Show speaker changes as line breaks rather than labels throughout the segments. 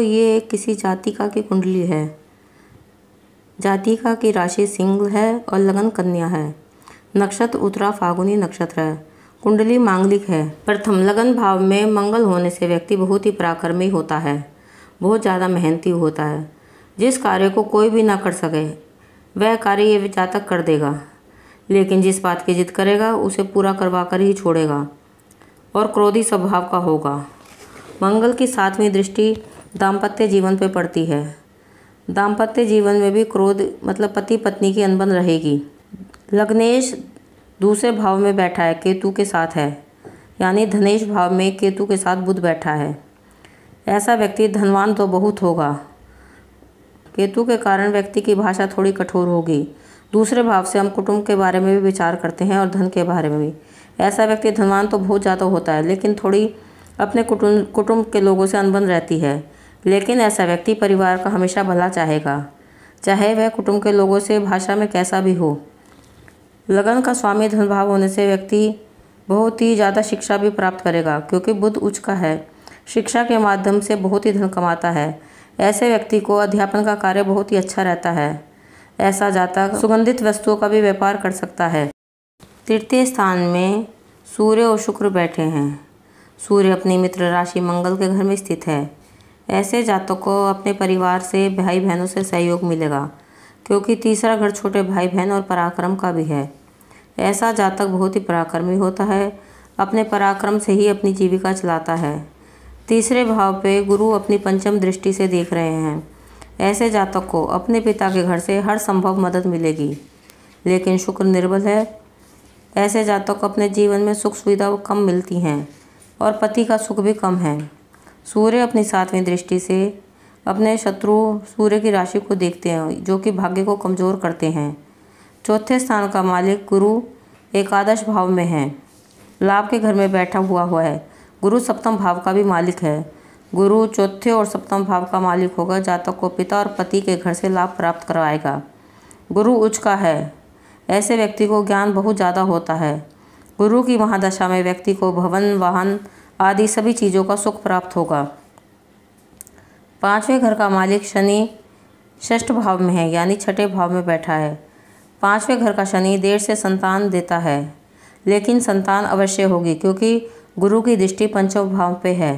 ये किसी जातिका की कुंडली है जातिका की राशि सिंह है और लगन कन्या है नक्षत्र उत्तरा फागुनी नक्षत्र है कुंडली मांगलिक है प्रथम लगन भाव में मंगल होने से व्यक्ति बहुत ही पराक्रमी होता है बहुत ज़्यादा मेहनती होता है जिस कार्य को कोई भी ना कर सके वह कार्य ये जातक कर देगा लेकिन जिस बात की जिद करेगा उसे पूरा करवा कर ही छोड़ेगा और क्रोधी स्वभाव का होगा मंगल की सातवीं दृष्टि दाम्पत्य जीवन पर पड़ती है दाम्पत्य जीवन में भी क्रोध मतलब पति पत्नी की अनबन रहेगी लग्नेश दूसरे भाव में बैठा है केतु के साथ है यानी धनेश भाव में केतु के साथ बुध बैठा है ऐसा व्यक्ति धनवान तो बहुत होगा केतु के कारण व्यक्ति की भाषा थोड़ी कठोर होगी दूसरे भाव से हम कुटुंब के बारे में भी विचार करते हैं और धन के बारे में भी ऐसा व्यक्ति धनवान तो बहुत ज़्यादा होता है लेकिन थोड़ी अपने कुटुंब कुटुंब के लोगों से अनबन रहती है लेकिन ऐसा व्यक्ति परिवार का हमेशा भला चाहेगा चाहे वह कुटुंब के लोगों से भाषा में कैसा भी हो लगन का स्वामी धनभाव होने से व्यक्ति बहुत ही ज़्यादा शिक्षा भी प्राप्त करेगा क्योंकि बुद्ध उच्च का है शिक्षा के माध्यम से बहुत ही धन कमाता है ऐसे व्यक्ति को अध्यापन का कार्य बहुत ही अच्छा रहता है ऐसा जाता सुगंधित वस्तुओं का भी व्यापार कर सकता है तृतीय स्थान में सूर्य और शुक्र बैठे हैं सूर्य अपनी मित्र राशि मंगल के घर में स्थित है ऐसे जातकों को अपने परिवार से भाई बहनों से सहयोग मिलेगा क्योंकि तीसरा घर छोटे भाई बहन और पराक्रम का भी है ऐसा जातक बहुत ही पराक्रमी होता है अपने पराक्रम से ही अपनी जीविका चलाता है तीसरे भाव पे गुरु अपनी पंचम दृष्टि से देख रहे हैं ऐसे जातक को अपने पिता के घर से हर संभव मदद मिलेगी लेकिन शुक्र निर्बल है ऐसे जातक को अपने जीवन में सुख सुविधा कम मिलती हैं और पति का सुख भी कम है सूर्य अपनी सातवीं दृष्टि से अपने शत्रु सूर्य की राशि को देखते हैं जो कि भाग्य को कमज़ोर करते हैं चौथे स्थान का मालिक गुरु एकादश भाव में है लाभ के घर में बैठा हुआ हुआ है गुरु सप्तम भाव का भी मालिक है गुरु चौथे और सप्तम भाव का मालिक होगा जातक को पिता और पति के घर से लाभ प्राप्त करवाएगा गुरु उच्च का है ऐसे व्यक्ति को ज्ञान बहुत ज़्यादा होता है गुरु की महादशा में व्यक्ति को भवन वाहन आदि सभी चीज़ों का सुख प्राप्त होगा पांचवें घर का मालिक शनि षष्ठ भाव में है यानी छठे भाव में बैठा है पांचवें घर का शनि देर से संतान देता है लेकिन संतान अवश्य होगी क्योंकि गुरु की दृष्टि पंचम भाव पे है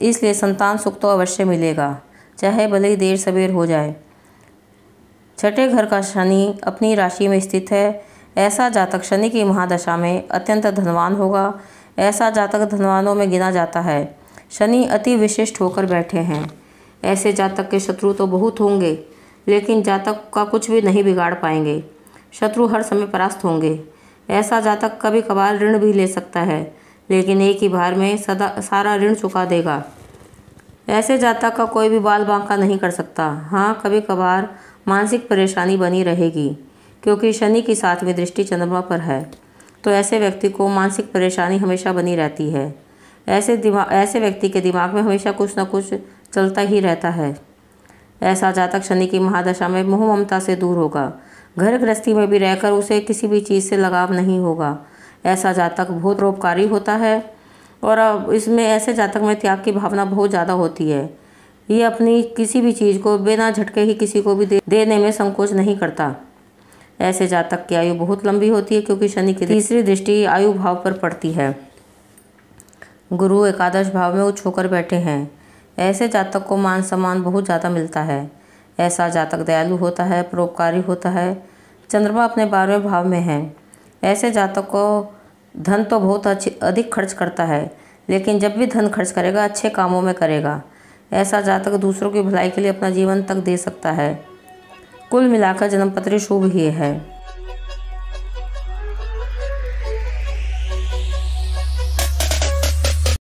इसलिए संतान सुख तो अवश्य मिलेगा चाहे भले ही देर सवेर हो जाए छठे घर का शनि अपनी राशि में स्थित है ऐसा जातक शनि की महादशा में अत्यंत धनवान होगा ऐसा जातक धनवानों में गिना जाता है शनि अति विशिष्ट होकर बैठे हैं ऐसे जातक के शत्रु तो बहुत होंगे लेकिन जातक का कुछ भी नहीं बिगाड़ पाएंगे शत्रु हर समय परास्त होंगे ऐसा जातक कभी कभार ऋण भी ले सकता है लेकिन एक ही बार में सदा सारा ऋण चुका देगा ऐसे जातक का कोई भी बाल बांका नहीं कर सकता हाँ कभी कभार मानसिक परेशानी बनी रहेगी क्योंकि शनि की सातवीं दृष्टि चंद्रमा पर है तो ऐसे व्यक्ति को मानसिक परेशानी हमेशा बनी रहती है ऐसे दिमाग ऐसे व्यक्ति के दिमाग में हमेशा कुछ ना कुछ चलता ही रहता है ऐसा जातक शनि की महादशा में मोह ममता से दूर होगा घर गृहस्थी में भी रहकर उसे किसी भी चीज़ से लगाव नहीं होगा ऐसा जातक बहुत रोपकारी होता है और अब इसमें ऐसे जातक में त्याग की भावना बहुत ज़्यादा होती है ये अपनी किसी भी चीज़ को बिना झटके ही किसी को भी दे, देने में संकोच नहीं करता ऐसे जातक की आयु बहुत लंबी होती है क्योंकि शनि की तीसरी दृष्टि आयु भाव पर पड़ती है गुरु एकादश भाव में उच्च होकर बैठे हैं ऐसे जातक को मान सम्मान बहुत ज़्यादा मिलता है ऐसा जातक दयालु होता है परोपकारी होता है चंद्रमा अपने बारहवें भाव में है ऐसे जातक को धन तो बहुत अच्छी अधिक खर्च करता है लेकिन जब भी धन खर्च करेगा अच्छे कामों में करेगा ऐसा जातक दूसरों की भलाई के लिए अपना जीवन तक दे सकता है कुल मिलाकर जन्मपत्री शुभ ही है